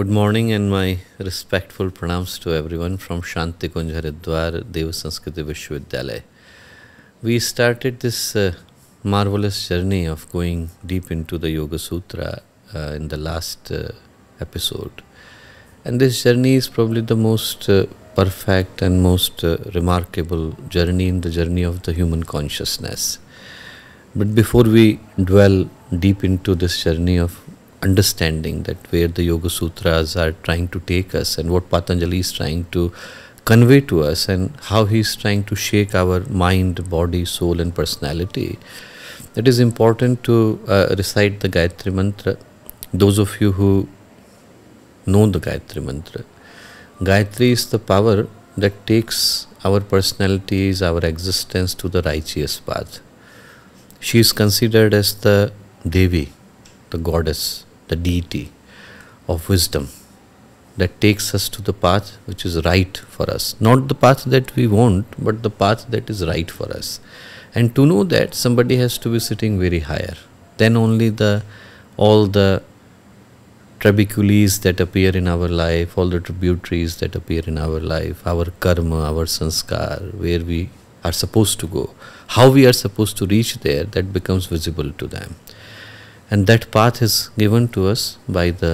Good morning and my respectful pranams to everyone from Shanti Kunj Haridwar Deva Sanskriti Vishwavidyalaya. We started this uh, marvelous journey of going deep into the Yoga Sutra uh, in the last uh, episode. And this journey is probably the most uh, perfect and most uh, remarkable journey in the journey of the human consciousness. But before we dwell deep into this journey of understanding that where the Yoga Sutras are trying to take us and what Patanjali is trying to convey to us and how he is trying to shake our mind, body, soul, and personality. It is important to uh, recite the Gayatri Mantra. Those of you who know the Gayatri Mantra, Gayatri is the power that takes our personalities, our existence to the righteous path. She is considered as the Devi, the goddess the deity of wisdom that takes us to the path which is right for us. Not the path that we want, but the path that is right for us. And to know that, somebody has to be sitting very higher. Then only the all the trabecules that appear in our life, all the tributaries that appear in our life, our karma, our sanskar, where we are supposed to go, how we are supposed to reach there, that becomes visible to them and that path is given to us by the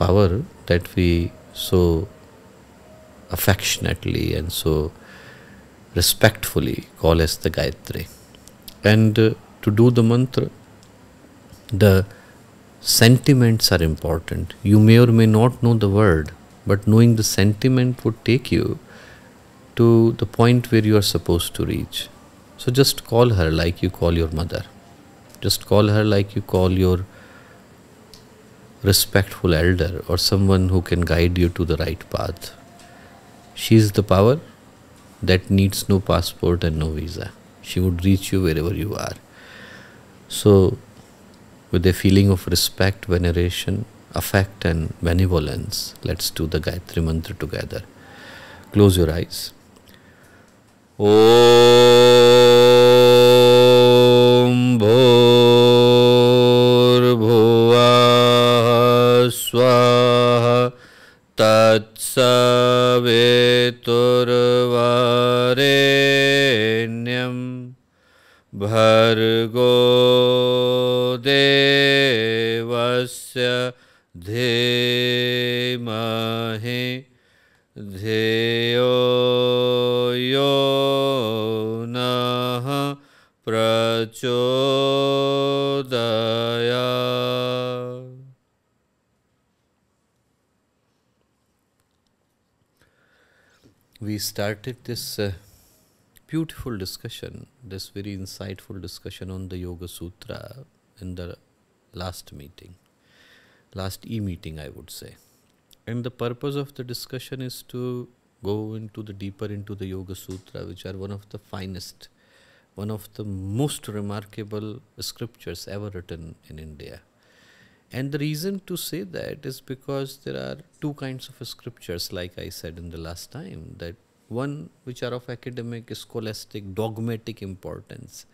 power that we so affectionately and so respectfully call as the Gayatri. And uh, to do the mantra, the sentiments are important. You may or may not know the word, but knowing the sentiment would take you to the point where you are supposed to reach. So just call her like you call your mother. Just call her like you call your respectful elder or someone who can guide you to the right path. She is the power that needs no passport and no visa. She would reach you wherever you are. So, with a feeling of respect, veneration, affect, and benevolence, let's do the Gayatri Mantra together. Close your eyes. Oh. Shambho we started this uh, beautiful discussion, this very insightful discussion on the Yoga Sutra in the last meeting, last e meeting, I would say. And the purpose of the discussion is to go into the deeper into the Yoga Sutra, which are one of the finest, one of the most remarkable scriptures ever written in India. And the reason to say that is because there are two kinds of scriptures, like I said in the last time, that one which are of academic, scholastic, dogmatic importance.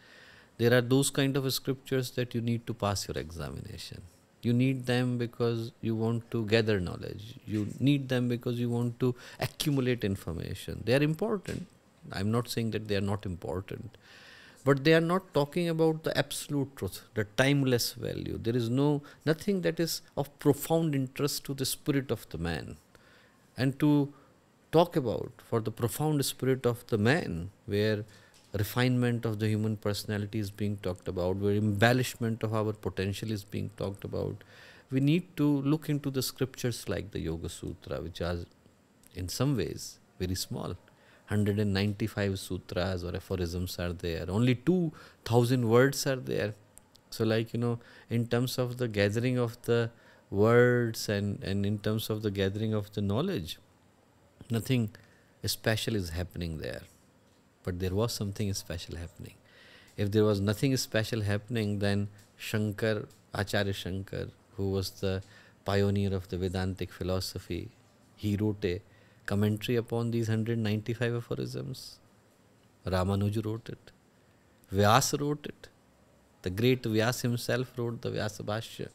There are those kind of scriptures that you need to pass your examination. You need them because you want to gather knowledge. You need them because you want to accumulate information. They are important. I'm not saying that they are not important but they are not talking about the absolute truth the timeless value there is no nothing that is of profound interest to the spirit of the man and to talk about for the profound spirit of the man where refinement of the human personality is being talked about where embellishment of our potential is being talked about we need to look into the scriptures like the yoga sutra which are in some ways very small 195 sutras or aphorisms are there only 2000 words are there so like you know in terms of the gathering of the words and and in terms of the gathering of the knowledge nothing special is happening there but there was something special happening if there was nothing special happening then shankar acharya shankar who was the pioneer of the vedantic philosophy he wrote a commentary upon these 195 aphorisms. Ramanuja wrote it. Vyas wrote it. The great Vyas himself wrote the Vyasabhashya.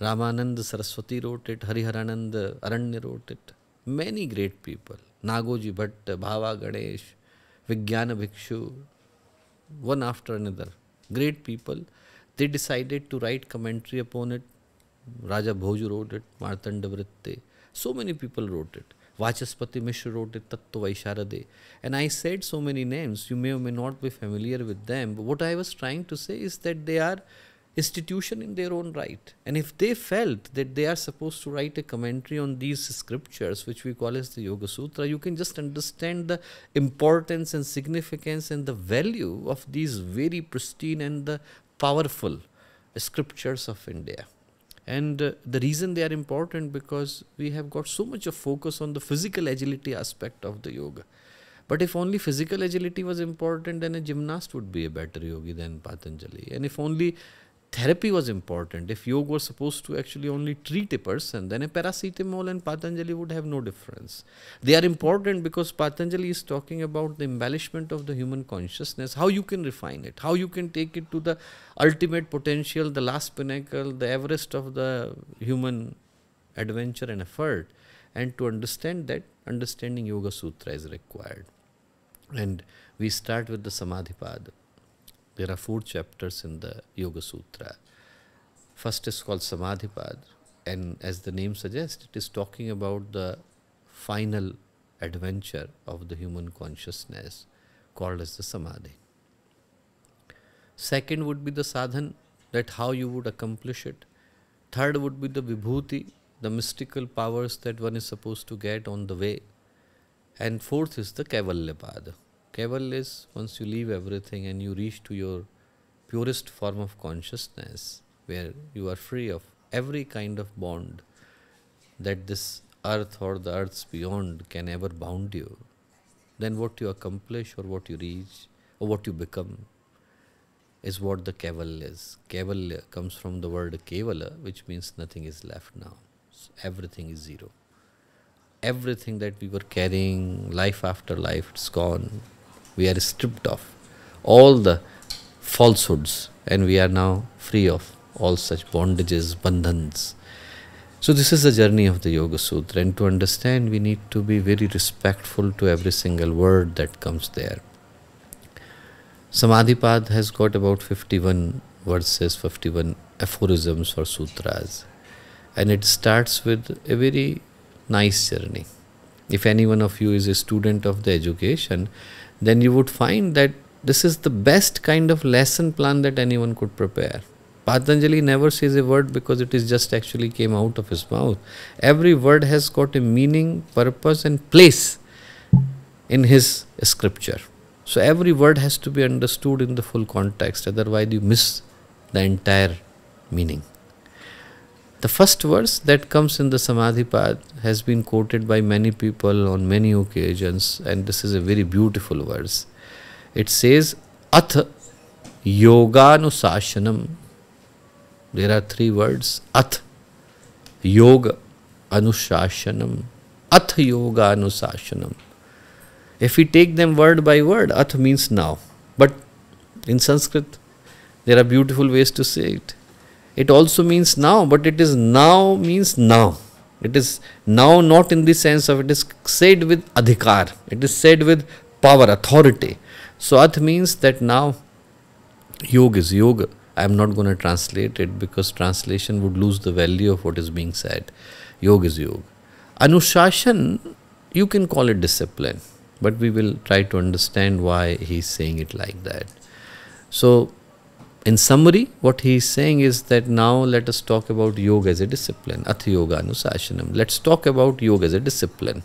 Ramanand Saraswati wrote it. Hariharanand Aranya wrote it. Many great people. Nagoji Bhatt, Bhava Ganesh, Vijnana Bhikshu, one after another. Great people. They decided to write commentary upon it. Raja Bhoju wrote it. Martandavritte. So many people wrote it. Vachaspati Mishra wrote it, Tattva Vaisharade. And I said so many names, you may or may not be familiar with them, but what I was trying to say is that they are institution in their own right. And if they felt that they are supposed to write a commentary on these scriptures, which we call as the Yoga Sutra, you can just understand the importance and significance and the value of these very pristine and the powerful scriptures of India and uh, the reason they are important because we have got so much of focus on the physical agility aspect of the yoga but if only physical agility was important then a gymnast would be a better yogi than patanjali and if only therapy was important. If yoga was supposed to actually only treat a person, then a paracetamol and Patanjali would have no difference. They are important because Patanjali is talking about the embellishment of the human consciousness, how you can refine it, how you can take it to the ultimate potential, the last pinnacle, the Everest of the human adventure and effort. And to understand that, understanding Yoga Sutra is required. And we start with the Samadhipada. There are four chapters in the Yoga Sutra. First is called Samadhipad, and as the name suggests, it is talking about the final adventure of the human consciousness called as the Samadhi. Second would be the sadhan, that how you would accomplish it. Third would be the vibhuti, the mystical powers that one is supposed to get on the way. And fourth is the Kaivalyapad, Keval is once you leave everything and you reach to your purest form of consciousness, where you are free of every kind of bond that this earth or the earths beyond can ever bound you, then what you accomplish or what you reach or what you become is what the Keval is. Keval comes from the word Kevala, which means nothing is left now. everything is zero. Everything that we were carrying life after life, it's gone we are stripped of all the falsehoods and we are now free of all such bondages, bandhans. So, this is the journey of the Yoga Sutra, and to understand, we need to be very respectful to every single word that comes there. Samadhipad has got about 51 verses, 51 aphorisms or sutras, and it starts with a very nice journey. If any one of you is a student of the education, then you would find that this is the best kind of lesson plan that anyone could prepare. Patanjali never says a word because it is just actually came out of his mouth. Every word has got a meaning, purpose, and place in his scripture. So every word has to be understood in the full context, otherwise, you miss the entire meaning. The first verse that comes in the Path has been quoted by many people on many occasions, and this is a very beautiful verse. It says, Ath Yoganusashanam. There are three words Ath, Yoga, Anusashanam. Ath Anushashanam. If we take them word by word, Ath means now. But in Sanskrit, there are beautiful ways to say it it also means now but it is now means now it is now not in the sense of it is said with adhikar it is said with power authority so at means that now yoga is yoga i am not going to translate it because translation would lose the value of what is being said yoga is yoga anushasan you can call it discipline but we will try to understand why he is saying it like that so in summary, what he is saying is that now let us talk about yoga as a discipline, Atha Yoga Anusasanam. Let's talk about yoga as a discipline.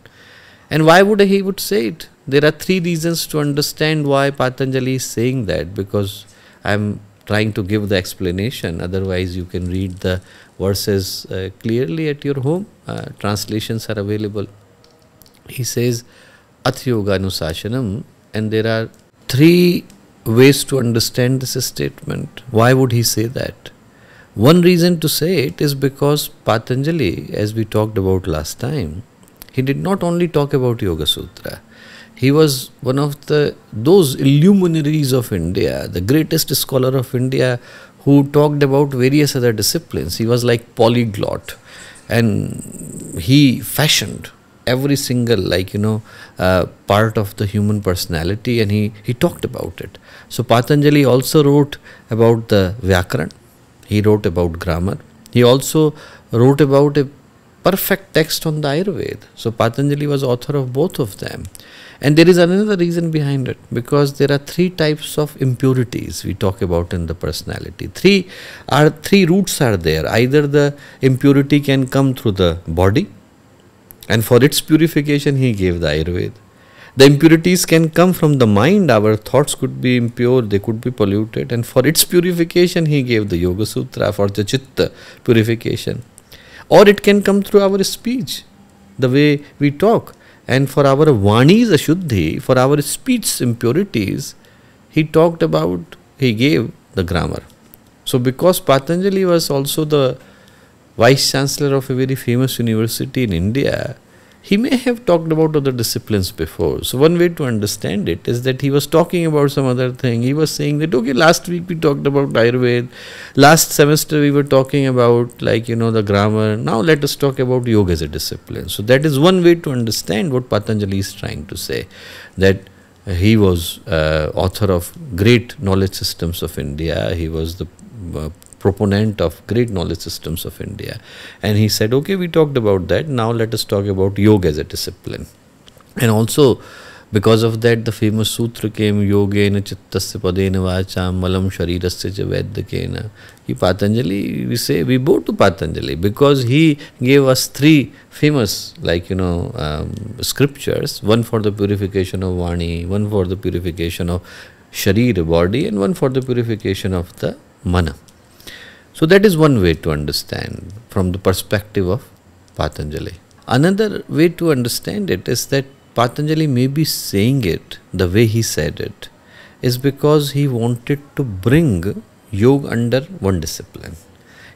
And why would he would say it? There are three reasons to understand why Patanjali is saying that because I'm trying to give the explanation. Otherwise, you can read the verses uh, clearly at your home. Uh, translations are available. He says, Atha Yoga Anusasanam, and there are three ways to understand this statement. Why would he say that? One reason to say it is because Patanjali, as we talked about last time, he did not only talk about Yoga Sutra. He was one of the those illuminaries of India, the greatest scholar of India who talked about various other disciplines. He was like polyglot and he fashioned every single like you know uh, part of the human personality and he he talked about it so Patanjali also wrote about the Vyakaran, he wrote about grammar, he also wrote about a perfect text on the Ayurveda. So Patanjali was author of both of them. And there is another reason behind it because there are three types of impurities we talk about in the personality. Three are three roots are there. Either the impurity can come through the body, and for its purification he gave the Ayurveda. The impurities can come from the mind, our thoughts could be impure, they could be polluted, and for its purification, he gave the Yoga Sutra for the Chitta purification. Or it can come through our speech, the way we talk, and for our Vani's Ashuddhi, for our speech impurities, he talked about, he gave the grammar. So, because Patanjali was also the vice chancellor of a very famous university in India, he may have talked about other disciplines before. So, one way to understand it is that he was talking about some other thing. He was saying that, okay, last week we talked about Ayurveda, last semester we were talking about, like, you know, the grammar. Now, let us talk about yoga as a discipline. So, that is one way to understand what Patanjali is trying to say that he was uh, author of great knowledge systems of India. He was the uh, proponent of great knowledge systems of India. And he said, okay, we talked about that. Now let us talk about yoga as a discipline. And also, because of that, the famous sutra came Yogena Chittasya Padena Vacham Malam Sharirasya Vedakena. He Patanjali, we say, we bow to Patanjali because he gave us three famous, like, you know, um, scriptures one for the purification of Vani, one for the purification of Sharira, body, and one for the purification of the Mana. So that is one way to understand from the perspective of Patanjali. Another way to understand it is that Patanjali may be saying it the way he said it is because he wanted to bring yoga under one discipline.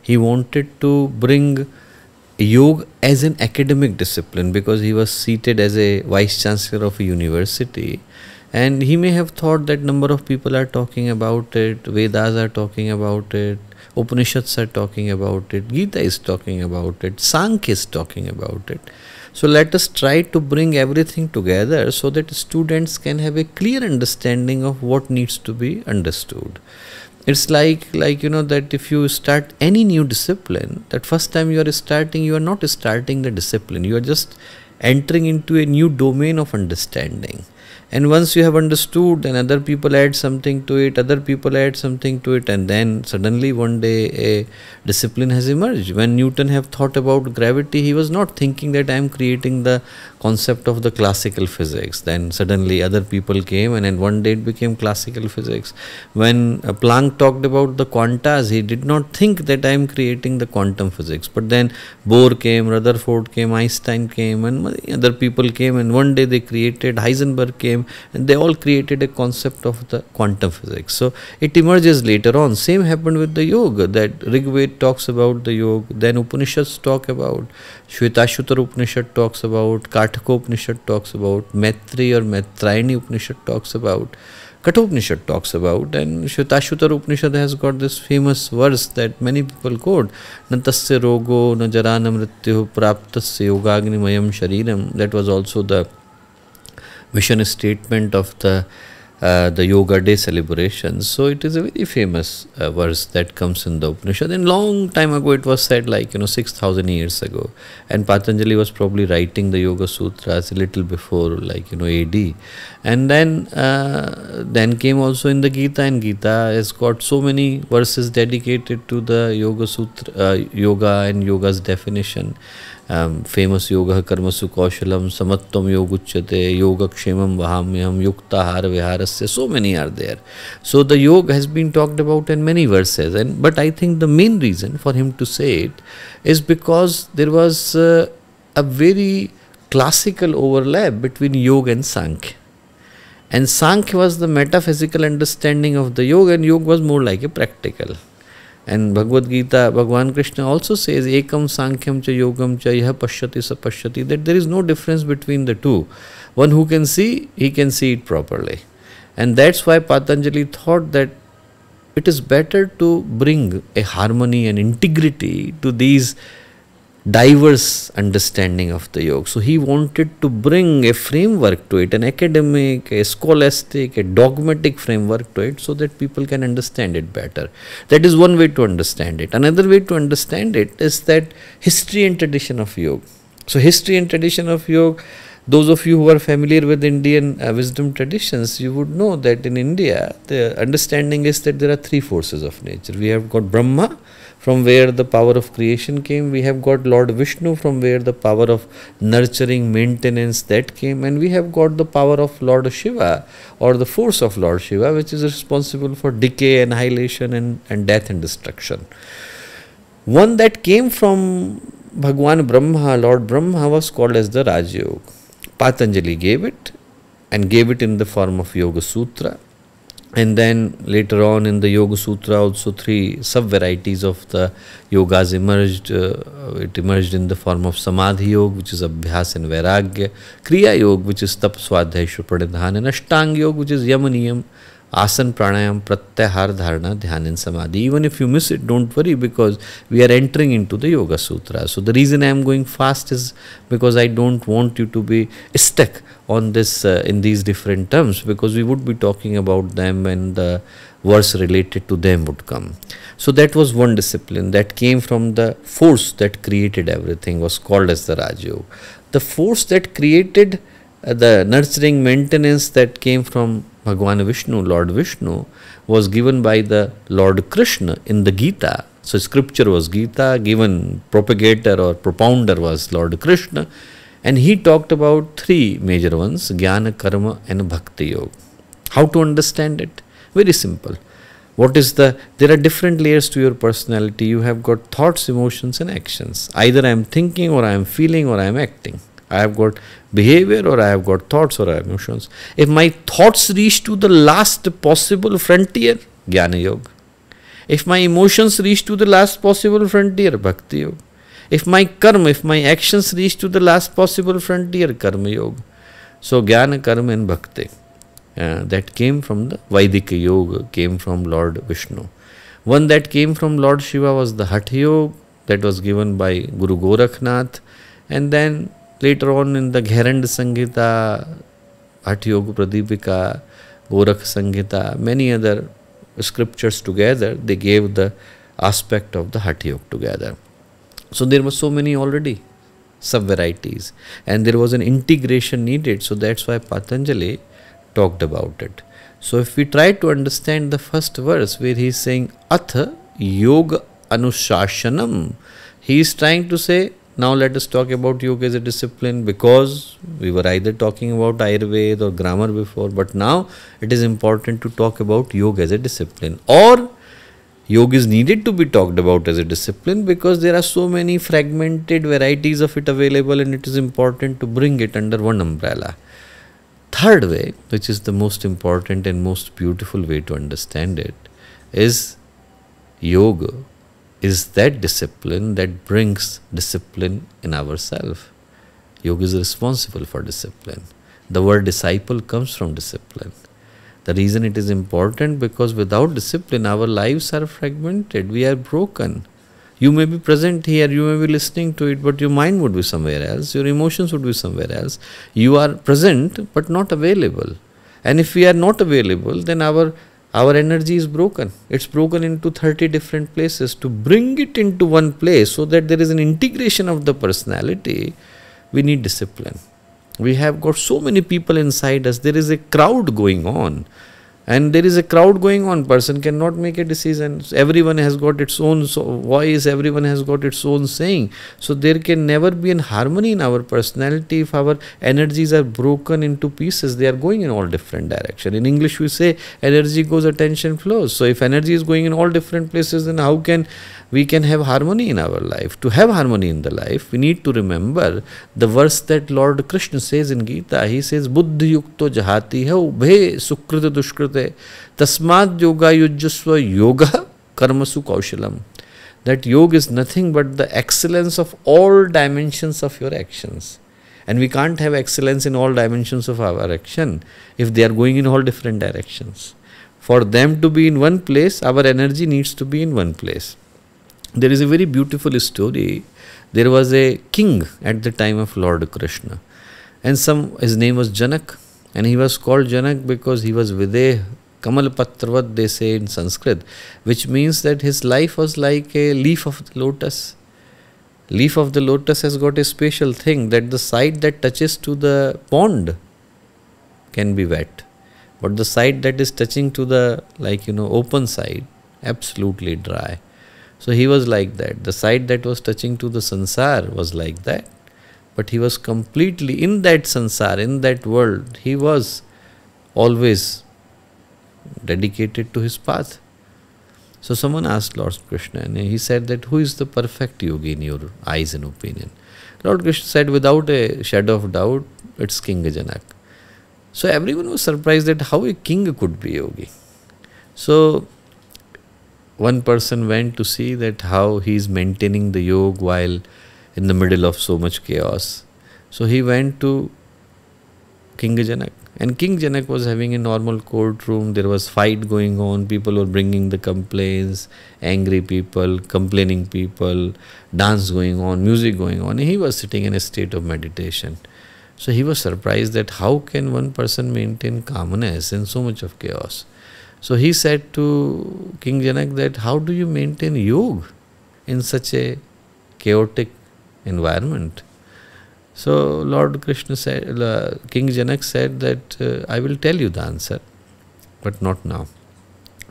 He wanted to bring yoga as an academic discipline because he was seated as a vice chancellor of a university and he may have thought that number of people are talking about it vedas are talking about it Upanishads are talking about it, Gita is talking about it, Sankhya is talking about it. So let us try to bring everything together so that students can have a clear understanding of what needs to be understood. It's like like you know that if you start any new discipline, that first time you are starting, you are not starting the discipline. You are just entering into a new domain of understanding and once you have understood then other people add something to it other people add something to it and then suddenly one day a discipline has emerged when newton have thought about gravity he was not thinking that i am creating the concept of the classical physics. Then suddenly other people came and then one day it became classical physics. When uh, Planck talked about the quantas, he did not think that I am creating the quantum physics. But then Bohr came, Rutherford came, Einstein came and other people came and one day they created, Heisenberg came and they all created a concept of the quantum physics. So it emerges later on. Same happened with the yoga that Rigved talks about the yoga, then Upanishads talk about, Shvetashutar Upanishad talks about, Kathakopanishad talks about, Maitri or Maitrayani Upanishad talks about, Kathopanishad talks about, and Shvetashvatara Upanishad has got this famous verse that many people quote, Na tasya rogo na jarana mrityu praptasya yogagni mayam shariram. That was also the mission statement of the Uh, the Yoga Day celebrations. So it is a very famous uh, verse that comes in the Upanishad. And long time ago, it was said like, you know, 6,000 years ago. And Patanjali was probably writing the Yoga Sutras a little before, like, you know, AD. And then, uh, then came also in the Gita, and Gita has got so many verses dedicated to the Yoga Sutra, uh, Yoga and Yoga's definition famous योग कर्मसु कौशलम समत्वम योग उच्यते योगक्षेम वहाम्यहम युक्ताहार विहार say so many are there so the yoga has been talked about in many verses and but I think the main reason for him to say it is because there was a very classical overlap between yoga and Sankhya and Sankhya was the metaphysical understanding of the yoga and yoga was more like a practical And Bhagavad Gita, Bhagwan Krishna also says, Ekam Sankhya cha Yogam cha Yah Pashyati sapashyati." that there is no difference between the two. One who can see, he can see it properly. And that's why Patanjali thought that it is better to bring a harmony and integrity to these diverse understanding of the yoga. So he wanted to bring a framework to it, an academic, a scholastic, a dogmatic framework to it, so that people can understand it better. That is one way to understand it. Another way to understand it is that history and tradition of yoga. So history and tradition of yoga. Those of you who are familiar with Indian uh, wisdom traditions, you would know that in India, the understanding is that there are three forces of nature. We have got Brahma, from where the power of creation came we have got lord vishnu from where the power of nurturing maintenance that came and we have got the power of lord shiva or the force of lord shiva which is responsible for decay annihilation and, and death and destruction one that came from bhagwan brahma lord brahma was called as the rajyog patanjali gave it and gave it in the form of yoga sutra and then later on in the yoga sutra also three sub varieties of the yogas emerged uh, it emerged in the form of samadhi yoga which is abhyas and vairagya kriya yoga which is tap swadhyay shupradhan and ashtanga yoga which is yama niyam asana pranayam pratyahar dharana dhyan and samadhi even if you miss it don't worry because we are entering into the yoga sutra so the reason i am going fast is because i don't want you to be stuck on this uh, in these different terms because we would be talking about them and the verse related to them would come so that was one discipline that came from the force that created everything was called as the Rajyog. the force that created uh, the nurturing maintenance that came from bhagwan vishnu lord vishnu was given by the lord krishna in the gita so scripture was gita given propagator or propounder was lord krishna and he talked about three major ones Jnana, Karma, and Bhakti Yoga. How to understand it? Very simple. What is the. There are different layers to your personality. You have got thoughts, emotions, and actions. Either I am thinking, or I am feeling, or I am acting. I have got behavior, or I have got thoughts, or I have emotions. If my thoughts reach to the last possible frontier, Jnana Yoga. If my emotions reach to the last possible frontier, Bhakti Yoga if my karma, if my actions reach to the last possible frontier, karma yoga. So jnana, karma and bhakti. Uh, that came from the Vaidika Yoga, came from Lord Vishnu. One that came from Lord Shiva was the Hatha Yoga, that was given by Guru Gorakhnath. And then later on in the Gherand Sangita, Hatha Yoga Pradipika, Gorakh Sangita, many other scriptures together, they gave the aspect of the Hatha Yoga together. So there were so many already sub varieties, and there was an integration needed. So that's why Patanjali talked about it. So if we try to understand the first verse where he is saying Atha Yoga Anushashanam, he is trying to say now let us talk about yoga as a discipline because we were either talking about Ayurveda or grammar before, but now it is important to talk about yoga as a discipline or yoga is needed to be talked about as a discipline because there are so many fragmented varieties of it available and it is important to bring it under one umbrella third way which is the most important and most beautiful way to understand it is yoga is that discipline that brings discipline in ourselves yoga is responsible for discipline the word disciple comes from discipline the reason it is important because without discipline, our lives are fragmented, we are broken. You may be present here, you may be listening to it, but your mind would be somewhere else, your emotions would be somewhere else. You are present but not available. And if we are not available, then our our energy is broken. It's broken into 30 different places. To bring it into one place so that there is an integration of the personality, we need discipline we have got so many people inside us there is a crowd going on and there is a crowd going on person cannot make a decision everyone has got its own voice everyone has got its own saying so there can never be an harmony in our personality if our energies are broken into pieces they are going in all different direction in english we say energy goes attention flows so if energy is going in all different places then how can we can have harmony in our life. To have harmony in the life, we need to remember the verse that Lord Krishna says in Gita. He says, Buddhi yukto jahati hai ubhe sukrita duskrite tasmad yoga yujjasva yoga karmasu kaushalam. That yoga is nothing but the excellence of all dimensions of your actions. And we can't have excellence in all dimensions of our action if they are going in all different directions. For them to be in one place, our energy needs to be in one place there is a very beautiful story. There was a king at the time of Lord Krishna, and some his name was Janak, and he was called Janak because he was Videh Kamal Patravat, they say in Sanskrit, which means that his life was like a leaf of the lotus. Leaf of the lotus has got a special thing that the side that touches to the pond can be wet, but the side that is touching to the like you know open side absolutely dry. So he was like that. The side that was touching to the sansar was like that. But he was completely in that sansar, in that world. He was always dedicated to his path. So someone asked Lord Krishna and he said that who is the perfect yogi in your eyes and opinion? Lord Krishna said without a shadow of doubt, it's King Janak. So everyone was surprised that how a king could be yogi. So one person went to see that how he's maintaining the yoga while in the middle of so much chaos. So he went to King Janak. And King Janak was having a normal courtroom. There was fight going on. People were bringing the complaints, angry people, complaining people, dance going on, music going on. he was sitting in a state of meditation. So he was surprised that how can one person maintain calmness in so much of chaos. So he said to King Janak that how do you maintain yoga in such a chaotic environment? So Lord Krishna said, King Janak said that uh, I will tell you the answer, but not now.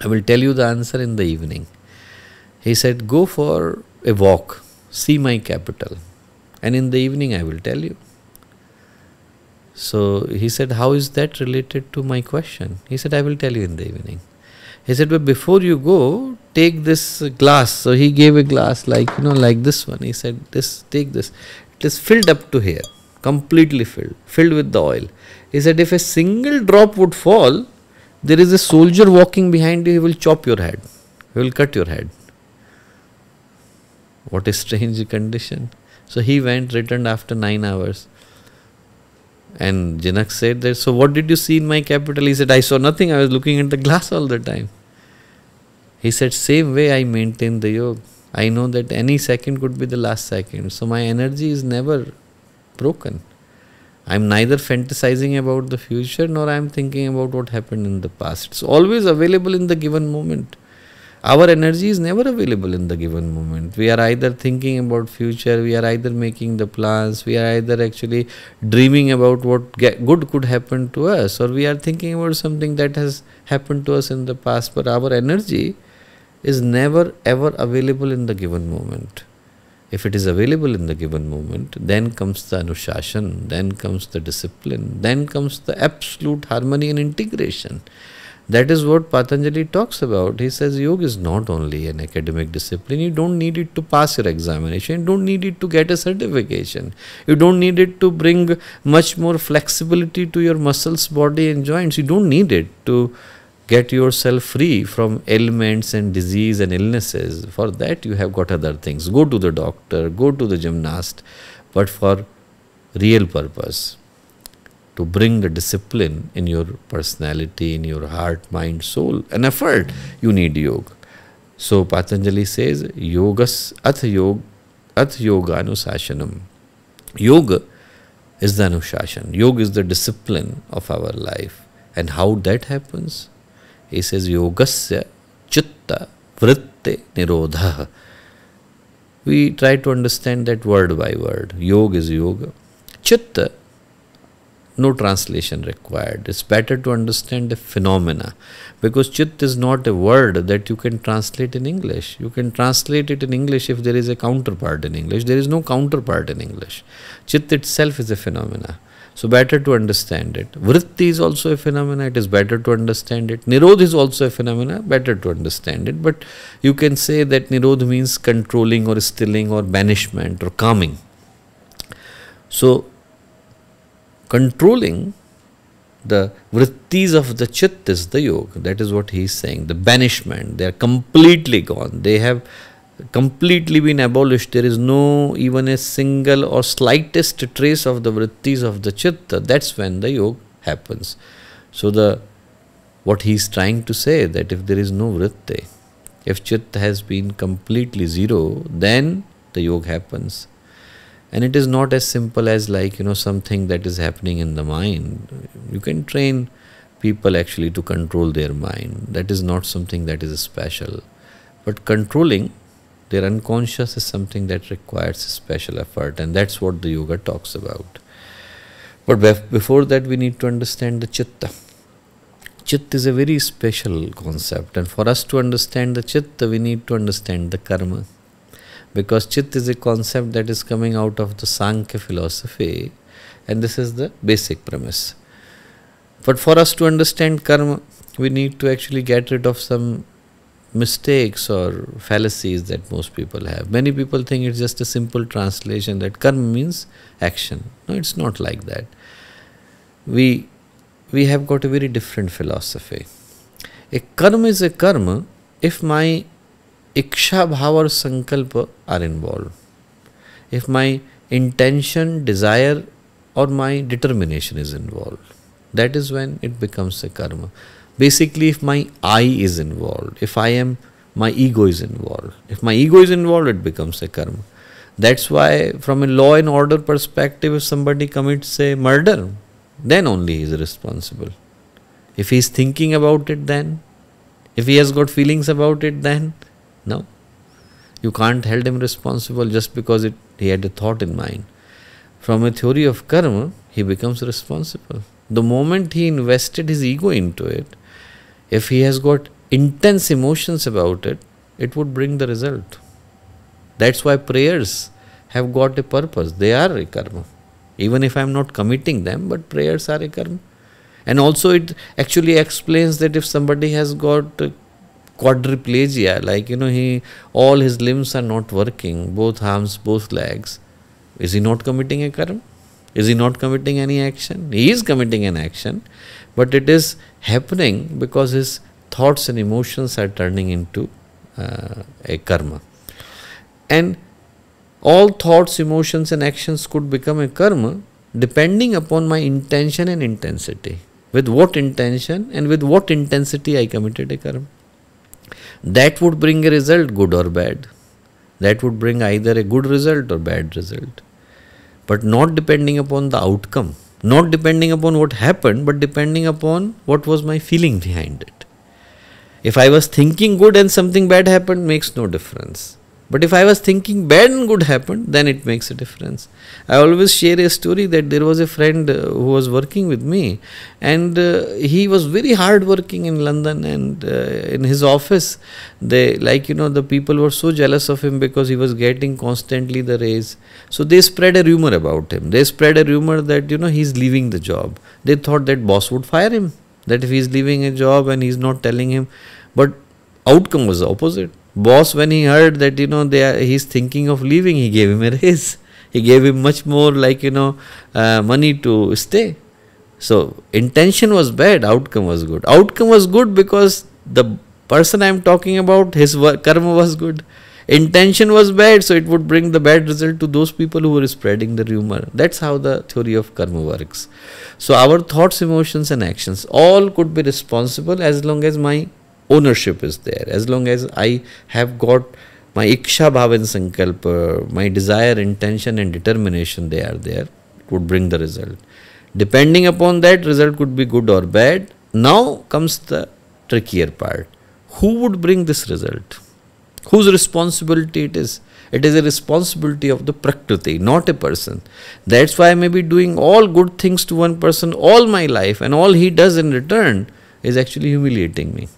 I will tell you the answer in the evening. He said, go for a walk, see my capital, and in the evening I will tell you. So he said, How is that related to my question? He said, I will tell you in the evening. He said, But before you go, take this glass. So he gave a glass like, you know, like this one. He said, This, take this. It is filled up to here, completely filled, filled with the oil. He said, If a single drop would fall, there is a soldier walking behind you, he will chop your head, he will cut your head. What a strange condition. So he went, returned after nine hours. And Jinak said that, so what did you see in my capital? He said, I saw nothing. I was looking at the glass all the time. He said, same way I maintain the yoga. I know that any second could be the last second. So my energy is never broken. I'm neither fantasizing about the future nor I'm thinking about what happened in the past. It's always available in the given moment our energy is never available in the given moment we are either thinking about future we are either making the plans we are either actually dreaming about what good could happen to us or we are thinking about something that has happened to us in the past but our energy is never ever available in the given moment if it is available in the given moment then comes the anushasan then comes the discipline then comes the absolute harmony and integration that is what Patanjali talks about. He says yoga is not only an academic discipline. You don't need it to pass your examination. You don't need it to get a certification. You don't need it to bring much more flexibility to your muscles, body, and joints. You don't need it to get yourself free from ailments and disease and illnesses. For that, you have got other things. Go to the doctor, go to the gymnast, but for real purpose to bring the discipline in your personality, in your heart, mind, soul, and effort, you need yoga. So Patanjali says, Yogas ath yoga ath yoga is the anushasan. Yoga is the discipline of our life. And how that happens? He says, Yogasya chitta vritte nirodha. We try to understand that word by word. Yoga is yoga. Chitta no translation required. It's better to understand the phenomena because chit is not a word that you can translate in English. You can translate it in English if there is a counterpart in English. There is no counterpart in English. Chit itself is a phenomena. So better to understand it. Vritti is also a phenomena. It is better to understand it. Nirodh is also a phenomena. Better to understand it. But you can say that Nirodh means controlling or stilling or banishment or calming. So controlling the vrittis of the chit is the yoga. That is what he is saying. The banishment, they are completely gone. They have completely been abolished. There is no even a single or slightest trace of the vrittis of the chitta. That's when the yoga happens. So the what he is trying to say that if there is no vritti, if chitta has been completely zero, then the yoga happens and it is not as simple as like you know something that is happening in the mind you can train people actually to control their mind that is not something that is special but controlling their unconscious is something that requires special effort and that's what the yoga talks about but before that we need to understand the chitta chitta is a very special concept and for us to understand the chitta we need to understand the karma because chit is a concept that is coming out of the Sankhya philosophy, and this is the basic premise. But for us to understand karma, we need to actually get rid of some mistakes or fallacies that most people have. Many people think it's just a simple translation that karma means action. No, it's not like that. We we have got a very different philosophy. A karma is a karma if my Iksha bhav or sankalpa are involved. If my intention, desire, or my determination is involved, that is when it becomes a karma. Basically, if my I is involved, if I am, my ego is involved. If my ego is involved, it becomes a karma. That's why, from a law and order perspective, if somebody commits a murder, then only he is responsible. If he is thinking about it, then if he has got feelings about it, then No. You can't hold him responsible just because it, he had a thought in mind. From a theory of karma, he becomes responsible. The moment he invested his ego into it, if he has got intense emotions about it, it would bring the result. That's why prayers have got a purpose. They are a karma. Even if I am not committing them, but prayers are a karma. And also, it actually explains that if somebody has got quadriplegia, like you know, he all his limbs are not working, both arms, both legs. Is he not committing a karma? Is he not committing any action? He is committing an action, but it is happening because his thoughts and emotions are turning into uh, a karma. And all thoughts, emotions, and actions could become a karma depending upon my intention and intensity. With what intention and with what intensity I committed a karma. That would bring a result, good or bad. That would bring either a good result or bad result. But not depending upon the outcome, not depending upon what happened, but depending upon what was my feeling behind it. If I was thinking good and something bad happened, makes no difference. But if I was thinking bad and good happened, then it makes a difference. I always share a story that there was a friend uh, who was working with me, and uh, he was very hard working in London and uh, in his office. They like you know the people were so jealous of him because he was getting constantly the raise. So they spread a rumor about him. They spread a rumor that you know he's leaving the job. They thought that boss would fire him. That if he's leaving a job and he's not telling him, but outcome was the opposite Boss, when he heard that you know they are, he's thinking of leaving, he gave him a raise. He gave him much more like you know uh, money to stay. So intention was bad, outcome was good. Outcome was good because the person I am talking about, his work, karma was good. Intention was bad, so it would bring the bad result to those people who were spreading the rumor. That's how the theory of karma works. So, our thoughts, emotions, and actions all could be responsible as long as my ownership is there. As long as I have got my iksha bhav and sankalpa, uh, my desire, intention, and determination, they are there, it would bring the result. Depending upon that, result could be good or bad. Now comes the trickier part. Who would bring this result? Whose responsibility it is? It is a responsibility of the Prakriti, not a person. That's why I may be doing all good things to one person all my life, and all he does in return is actually humiliating me.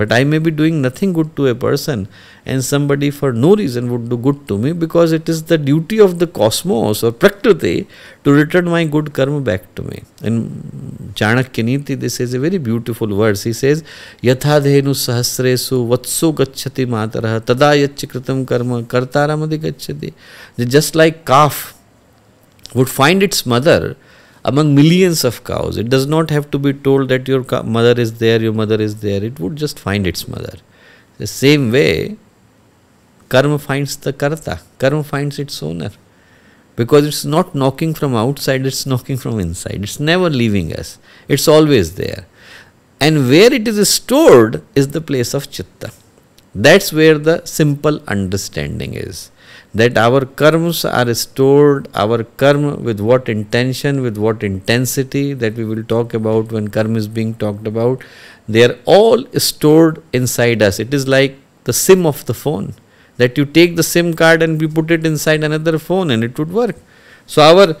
But I may be doing nothing good to a person, and somebody for no reason would do good to me because it is the duty of the cosmos or Prakriti to return my good karma back to me. In Chanakya Niti, this is a very beautiful verse. He says, Yathadhenu sahasresu vatso gacchati mataraha tada yachikritam karma kartaramadi gacchati. Just like calf would find its mother among millions of cows. It does not have to be told that your mother is there, your mother is there. It would just find its mother. The same way, karma finds the karta, karma finds its owner. Because it's not knocking from outside, it's knocking from inside. It's never leaving us, it's always there. And where it is stored is the place of chitta. That's where the simple understanding is that our karmas are stored, our karma with what intention, with what intensity that we will talk about when karma is being talked about. They are all stored inside us. It is like the SIM of the phone that you take the SIM card and we put it inside another phone and it would work. So our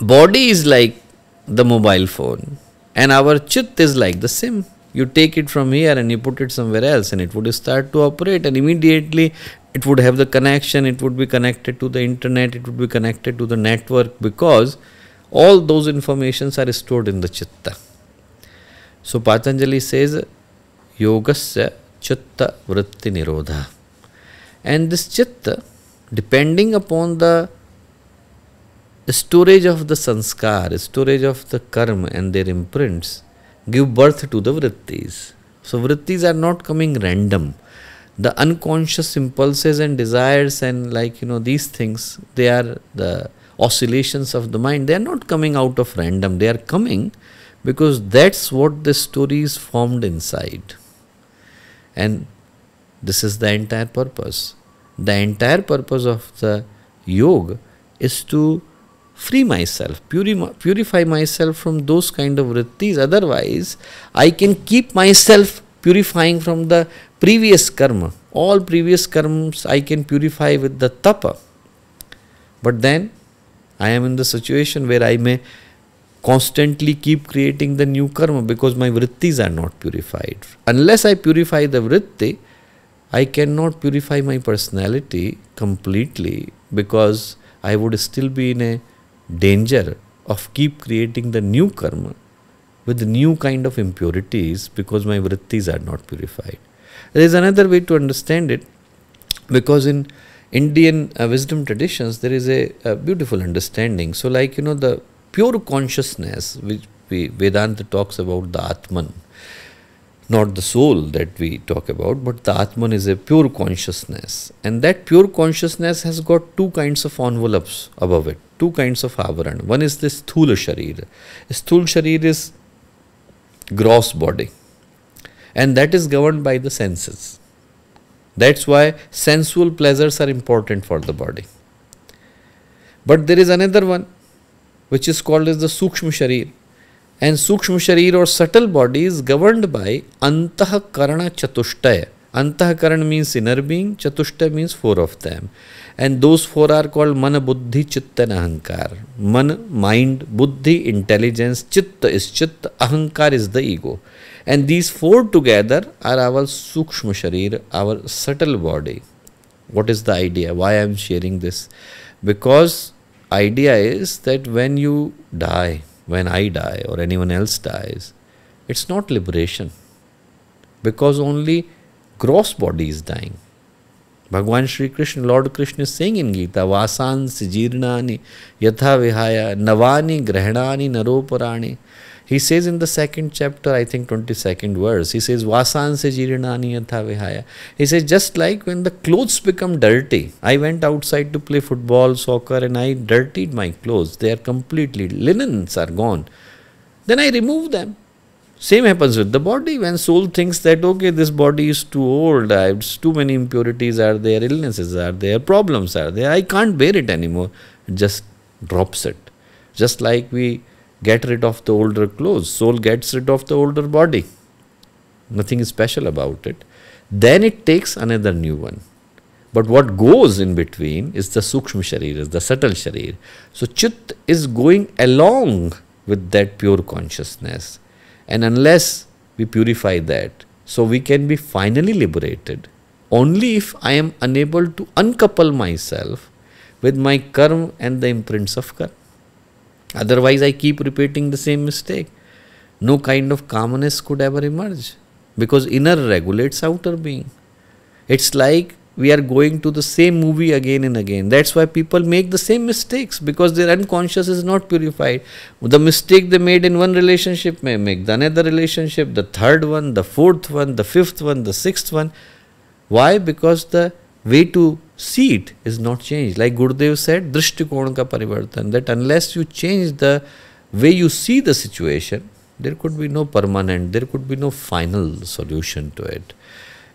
body is like the mobile phone and our chit is like the SIM you take it from here and you put it somewhere else and it would start to operate and immediately it would have the connection it would be connected to the internet it would be connected to the network because all those informations are stored in the chitta so patanjali says yogasya chitta vritti nirodha and this chitta depending upon the storage of the sanskar storage of the karma and their imprints give birth to the vrittis. So, vrittis are not coming random. The unconscious impulses and desires, and like you know, these things, they are the oscillations of the mind, they are not coming out of random, they are coming because that's what the story is formed inside. And this is the entire purpose. The entire purpose of the yoga is to free myself, purify myself from those kind of vrittis. Otherwise, I can keep myself purifying from the previous karma. All previous karmas I can purify with the tapa. But then I am in the situation where I may constantly keep creating the new karma because my vrittis are not purified. Unless I purify the vritti, I cannot purify my personality completely because I would still be in a danger of keep creating the new karma with new kind of impurities because my vrittis are not purified. There is another way to understand it because in Indian uh, wisdom traditions there is a, a beautiful understanding. So like you know the pure consciousness which Vedanta talks about the Atman not the soul that we talk about, but the Atman is a pure consciousness. And that pure consciousness has got two kinds of envelopes above it, two kinds of avaran. One is this sthula sharir. Sthula sharir is gross body. And that is governed by the senses. That's why sensual pleasures are important for the body. But there is another one which is called as the sukshma sharir and sukshma sharir और subtle body is governed by antahkaran chatushtaya antahkaran means inner being chatushtaya means four of them and those four are called man buddhi चित्त and अहंकार मन mind बुद्धि intelligence चित्त is chitta ahankar is the ego and these four together are our sukshma sharir our subtle body what is the idea why I am sharing this because idea is that when you die when I die or anyone else dies, it's not liberation. Because only gross body is dying. Bhagwan Shri Krishna, Lord Krishna is saying in Gita, जीर्णानि यथा Yathavihaya, Navani, Grahanani, Naroparani. He says in the second chapter, I think 22nd verse, he says, Vasanse jirinani vihaya. He says, just like when the clothes become dirty, I went outside to play football, soccer, and I dirtied my clothes. They are completely, linens are gone. Then I remove them. Same happens with the body. When soul thinks that, okay, this body is too old, I have too many impurities are there, illnesses are there, problems are there, I can't bear it anymore, it just drops it. Just like we get rid of the older clothes. Soul gets rid of the older body. Nothing is special about it. Then it takes another new one. But what goes in between is the sukshma sharir, is the subtle sharir. So chit is going along with that pure consciousness. And unless we purify that, so we can be finally liberated. Only if I am unable to uncouple myself with my karma and the imprints of karma. Otherwise, I keep repeating the same mistake. No kind of calmness could ever emerge because inner regulates outer being. It's like we are going to the same movie again and again. That's why people make the same mistakes because their unconscious is not purified. The mistake they made in one relationship may make the another relationship, the third one, the fourth one, the fifth one, the sixth one. Why? Because the way to seat is not changed. Like Gurudev said, Drishtikon ka parivartan, that unless you change the way you see the situation, there could be no permanent, there could be no final solution to it.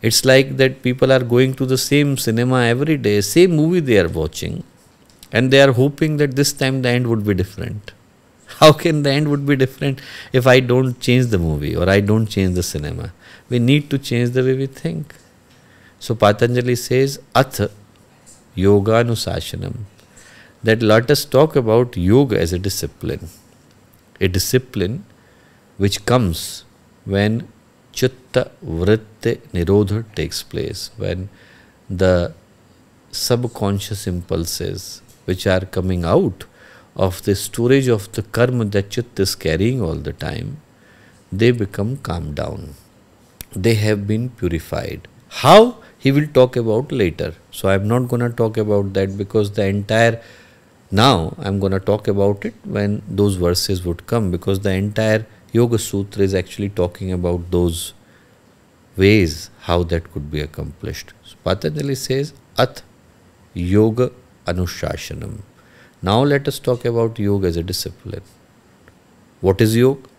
It's like that people are going to the same cinema every day, same movie they are watching, and they are hoping that this time the end would be different. How can the end would be different if I don't change the movie or I don't change the cinema? We need to change the way we think. So Patanjali says, Atha yoga nusasanam, that let us talk about yoga as a discipline. A discipline which comes when chitta vritti nirodha takes place, when the subconscious impulses which are coming out of the storage of the karma that chitta is carrying all the time, they become calmed down. They have been purified. How? he will talk about later. So I'm not going to talk about that because the entire now I'm going to talk about it when those verses would come because the entire Yoga Sutra is actually talking about those ways how that could be accomplished. So Patanjali says Ath Yoga Anushashanam. Now let us talk about yoga as a discipline. What is yoga?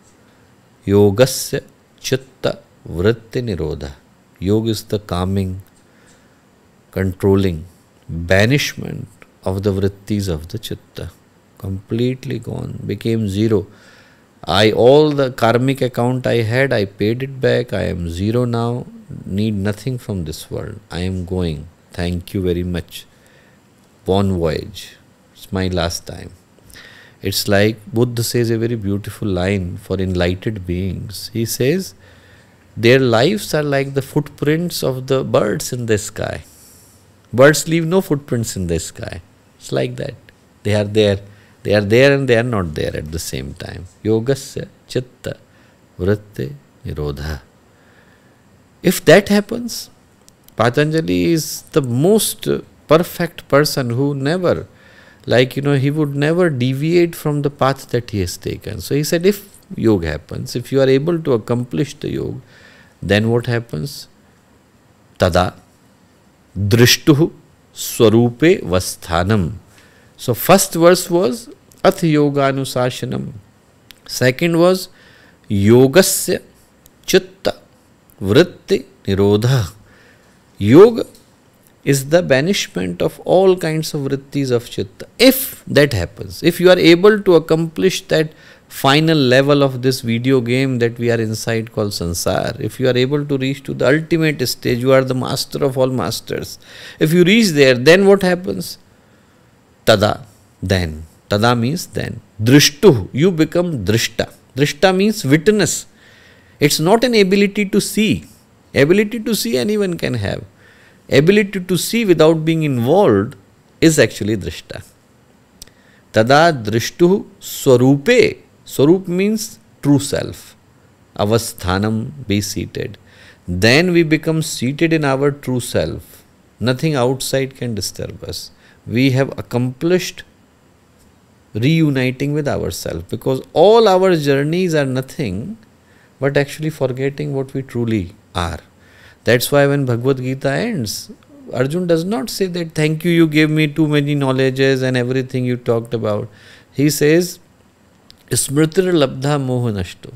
Yogasya chitta vritti nirodha. Yoga is the calming controlling, banishment of the vrittis of the chitta. Completely gone, became zero. I all the karmic account I had, I paid it back. I am zero now. Need nothing from this world. I am going. Thank you very much. Bon voyage. It's my last time. It's like Buddha says a very beautiful line for enlightened beings. He says, Their lives are like the footprints of the birds in the sky. Birds leave no footprints in the sky. It's like that. They are there. They are there and they are not there at the same time. Yogasya chitta vritti nirodha. If that happens, Patanjali is the most perfect person who never, like, you know, he would never deviate from the path that he has taken. So he said, if yoga happens, if you are able to accomplish the yoga, then what happens? Tada दृष्टु स्वरूपे वस्थानम so first verse was अथ योगानुशासनम second was योगस्य चित्त वृत्ति निरोध yoga is the banishment of all kinds of vrittis of chitta if that happens if you are able to accomplish that final level of this video game that we are inside called sansar if you are able to reach to the ultimate stage you are the master of all masters if you reach there then what happens tada then tada means then drishtu you become drishta drishta means witness it's not an ability to see ability to see anyone can have ability to see without being involved is actually drishta tada drishtu swarupe Swarup means true self. Avasthanam, be seated. Then we become seated in our true self. Nothing outside can disturb us. We have accomplished reuniting with ourselves because all our journeys are nothing but actually forgetting what we truly are. That's why when Bhagavad Gita ends, Arjun does not say that, thank you, you gave me too many knowledges and everything you talked about. He says, स्मृतिर लब्धा मोह नष्टो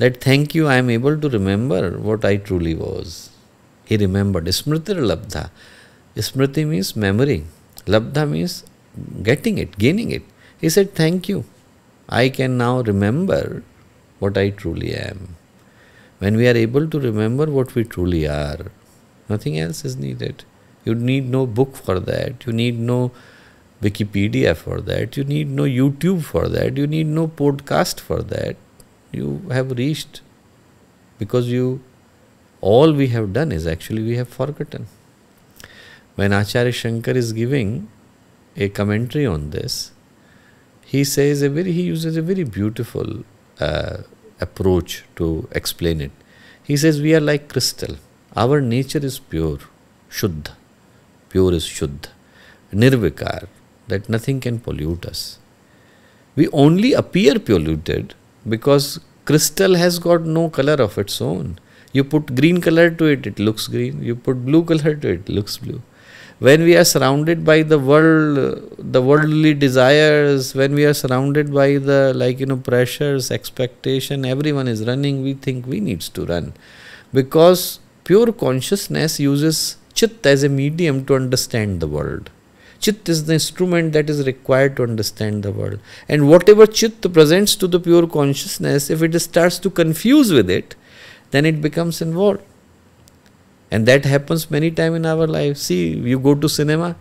that thank you I am able to remember what I truly was he remembered स्मृतिर लब्धा smriti means memory labdha means getting it gaining it he said thank you I can now remember what I truly am when we are able to remember what we truly are nothing else is need it you need no book for that you need no Wikipedia for that, you need no YouTube for that, you need no podcast for that. You have reached because you all we have done is actually we have forgotten. When Acharya Shankar is giving a commentary on this, he says a very he uses a very beautiful uh, approach to explain it. He says we are like crystal. Our nature is pure, Shuddha. Pure is Shuddha. Nirvikar that nothing can pollute us. We only appear polluted because crystal has got no color of its own. You put green color to it, it looks green. You put blue color to it, it looks blue. When we are surrounded by the world, the worldly desires, when we are surrounded by the like you know pressures, expectation, everyone is running. We think we needs to run, because pure consciousness uses chit as a medium to understand the world. Chit is the instrument that is required to understand the world. And whatever Chit presents to the pure consciousness, if it starts to confuse with it, then it becomes involved. And that happens many times in our life. See, you go to cinema,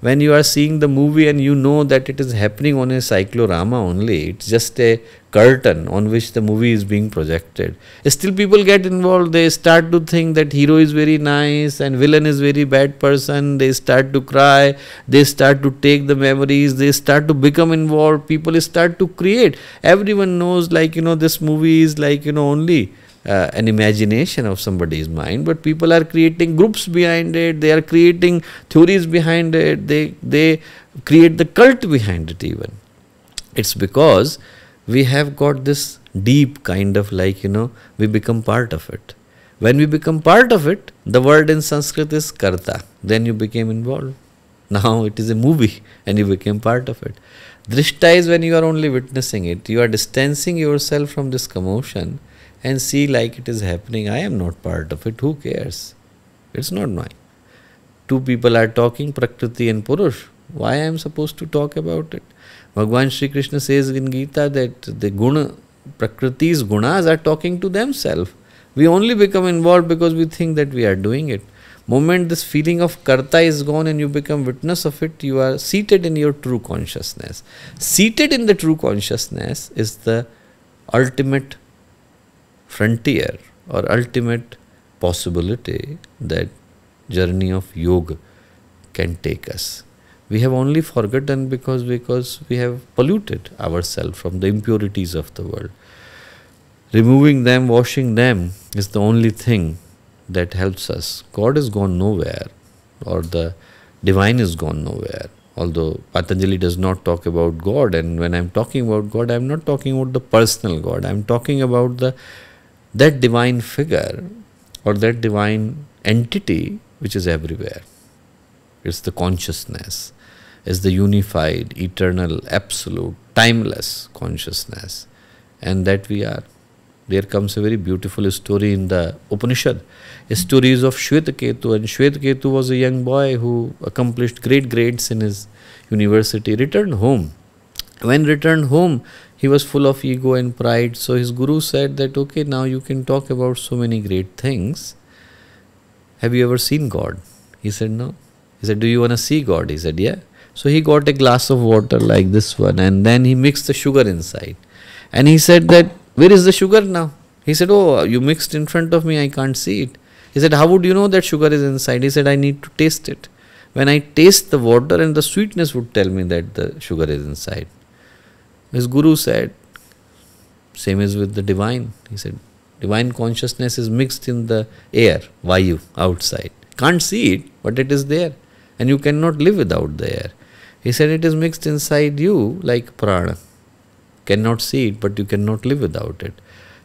when you are seeing the movie and you know that it is happening on a cyclorama only, it's just a curtain on which the movie is being projected. Still people get involved, they start to think that hero is very nice and villain is very bad person, they start to cry, they start to take the memories, they start to become involved, people start to create. Everyone knows like, you know, this movie is like, you know, only uh, an imagination of somebody's mind but people are creating groups behind it they are creating theories behind it they they create the cult behind it even it's because we have got this deep kind of like you know we become part of it when we become part of it the word in sanskrit is karta then you became involved now it is a movie and you became part of it drishta is when you are only witnessing it you are distancing yourself from this commotion and see like it is happening. I am not part of it. Who cares? It's not mine. Two people are talking, Prakriti and Purush. Why I am supposed to talk about it? Bhagwan Sri Krishna says in Gita that the guna, Prakriti's gunas are talking to themselves. We only become involved because we think that we are doing it. Moment this feeling of karta is gone and you become witness of it, you are seated in your true consciousness. Seated in the true consciousness is the ultimate frontier or ultimate possibility that journey of yoga can take us. We have only forgotten because because we have polluted ourselves from the impurities of the world. Removing them, washing them is the only thing that helps us. God has gone nowhere, or the divine is gone nowhere. Although Patanjali does not talk about God, and when I'm talking about God, I'm not talking about the personal God, I'm talking about the that divine figure or that divine entity which is everywhere. It's the consciousness, it's the unified, eternal, absolute, timeless consciousness, and that we are. There comes a very beautiful story in the Upanishad. Stories of Shvetaketu, and Shvetaketu was a young boy who accomplished great grades in his university, returned home. When returned home, he was full of ego and pride. So his guru said that, okay, now you can talk about so many great things. Have you ever seen God? He said, no. He said, do you want to see God? He said, yeah. So he got a glass of water like this one and then he mixed the sugar inside. And he said that, where is the sugar now? He said, oh, you mixed in front of me, I can't see it. He said, how would you know that sugar is inside? He said, I need to taste it. When I taste the water and the sweetness would tell me that the sugar is inside. His guru said, same is with the divine. He said, divine consciousness is mixed in the air, vayu, outside. Can't see it, but it is there. And you cannot live without the air. He said, it is mixed inside you like prana. Cannot see it, but you cannot live without it.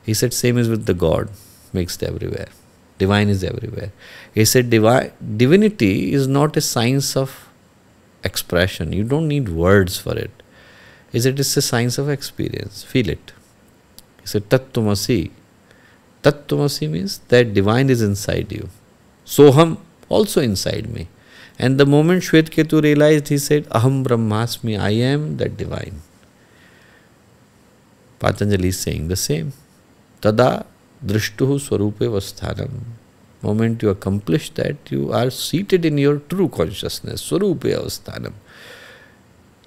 He said, same is with the God, mixed everywhere. Divine is everywhere. He said, divinity is not a science of expression. You don't need words for it is it is a science of experience. Feel it. He said, Tattvamasi. Tattvamasi means that divine is inside you. Soham also inside me. And the moment Shvetketu realized, he said, Aham Brahmasmi, I am that divine. Patanjali is saying the same. Tada drishtuhu swarupe vasthanam. Moment you accomplish that, you are seated in your true consciousness, swarupe avasthanam.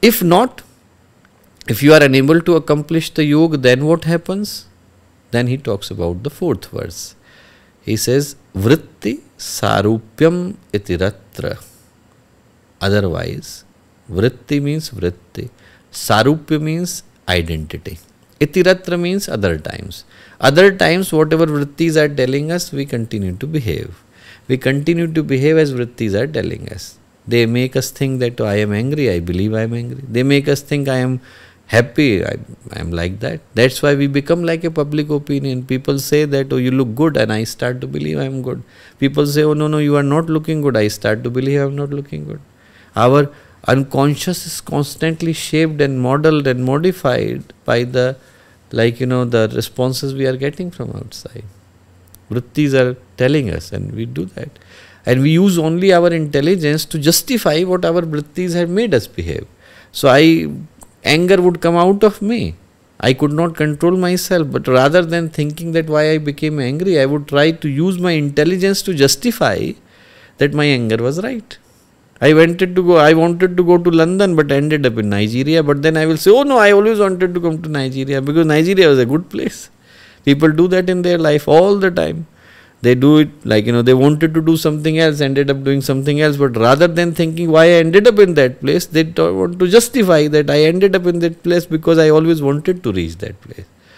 If not, if you are unable to accomplish the yoga, then what happens? Then he talks about the fourth verse. He says, Vritti sarupyam itiratra. Otherwise, vritti means vritti. Sarupya means identity. Itiratra means other times. Other times, whatever vrittis are telling us, we continue to behave. We continue to behave as vrittis are telling us. They make us think that oh, I am angry, I believe I am angry. They make us think I am happy. I, I'm like that. That's why we become like a public opinion. People say that, oh, you look good, and I start to believe I'm good. People say, oh, no, no, you are not looking good. I start to believe I'm not looking good. Our unconscious is constantly shaped and modeled and modified by the, like, you know, the responses we are getting from outside. Vrittis are telling us, and we do that. And we use only our intelligence to justify what our vrittis have made us behave. So I anger would come out of me. I could not control myself, but rather than thinking that why I became angry, I would try to use my intelligence to justify that my anger was right. I wanted to go. I wanted to go to London, but ended up in Nigeria. But then I will say, oh no, I always wanted to come to Nigeria because Nigeria was a good place. People do that in their life all the time they do it like you know they wanted to do something else ended up doing something else but rather than thinking why i ended up in that place they t- want to justify that i ended up in that place because i always wanted to reach that place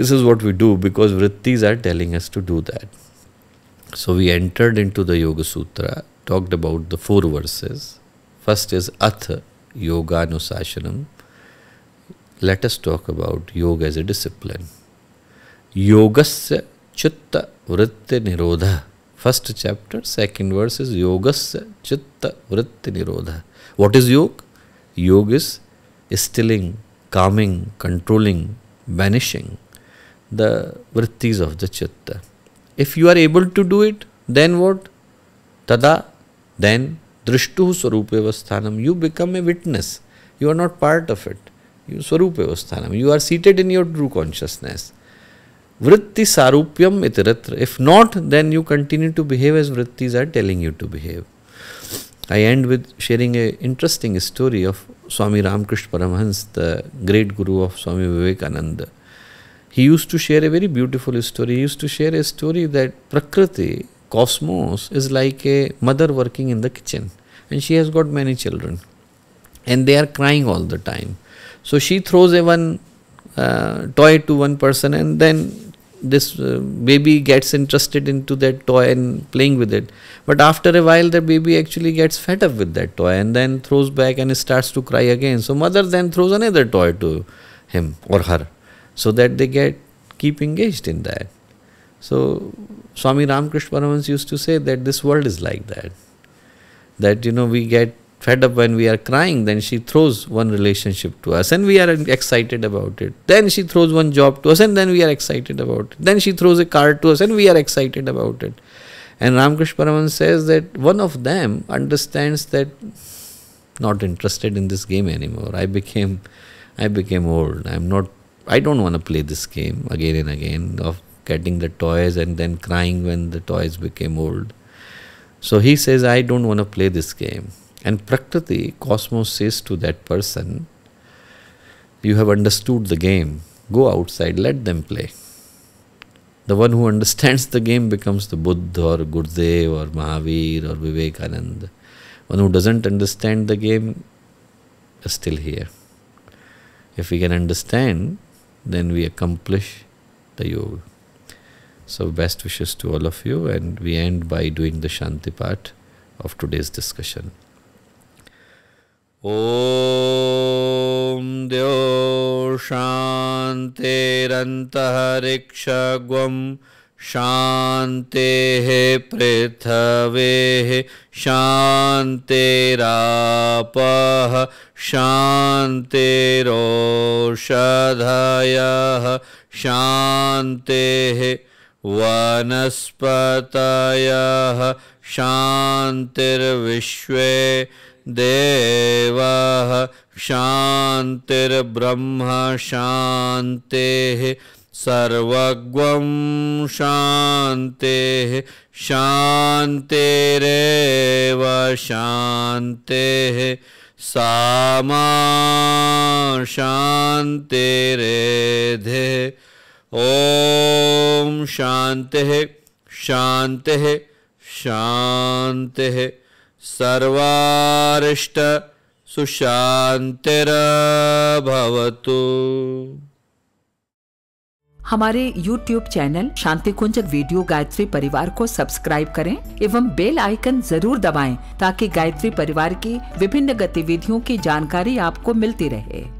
this is what we do because vrittis are telling us to do that so we entered into the yoga sutra talked about the four verses first is atha yoga Sashanam. let us talk about yoga as a discipline yogasya चित्त वृत्ति निरोध first chapter second verse is योग चित्त वृत्ति निरोध what is yoga yoga is stilling calming controlling banishing the vrittis of the chitta if you are able to do it then what तदा then दृष्टु स्वरूप स्थानम you become a witness you are not part of it you स्वरूप स्थानम you are seated in your true consciousness vritti sarupyam itiratra. If not, then you continue to behave as vrittis are telling you to behave. I end with sharing an interesting story of Swami Ramakrishna Paramhans, the great guru of Swami Vivekananda. He used to share a very beautiful story. He used to share a story that Prakriti, cosmos, is like a mother working in the kitchen and she has got many children and they are crying all the time. So she throws a one uh, toy to one person and then this uh, baby gets interested into that toy and playing with it but after a while the baby actually gets fed up with that toy and then throws back and starts to cry again so mother then throws another toy to him or her so that they get keep engaged in that so swami ramkrishna used to say that this world is like that that you know we get fed up when we are crying, then she throws one relationship to us and we are excited about it. Then she throws one job to us and then we are excited about it. Then she throws a car to us and we are excited about it. And Ramakrishna Paraman says that one of them understands that not interested in this game anymore. I became I became old. I'm not I don't want to play this game again and again of getting the toys and then crying when the toys became old. So he says I don't want to play this game. And Prakriti, cosmos says to that person, You have understood the game. Go outside, let them play. The one who understands the game becomes the Buddha or Gurudev or Mahavir or Vivekananda. One who doesn't understand the game is still here. If we can understand, then we accomplish the yoga. So, best wishes to all of you, and we end by doing the Shanti part of today's discussion. ॐ द्योशान्तेरन्तरिक्षग्वं शान्तेः पृथ्वेः शान्तेरापः शान्तेरोषधयः शान्तेः वनस्पतयः शान्तिर्विश्वे देवः शान्तिर्ब्रह्म शान्तेः सर्वज्ञं शान्तेः शान्तेरेव शान्तेः सामा शान्तिरेधे ॐ शान्तिः शान्तिः शान्तिः सर्वारिष्ट सुशांतिरभवतु हमारे YouTube channel Shanti Kunj video Gayatri Parivar को सब्सक्राइब करें एवं बेल आइकन जरूर दबाएं ताकि गायत्री परिवार की विभिन्न गतिविधियों की जानकारी आपको मिलती रहे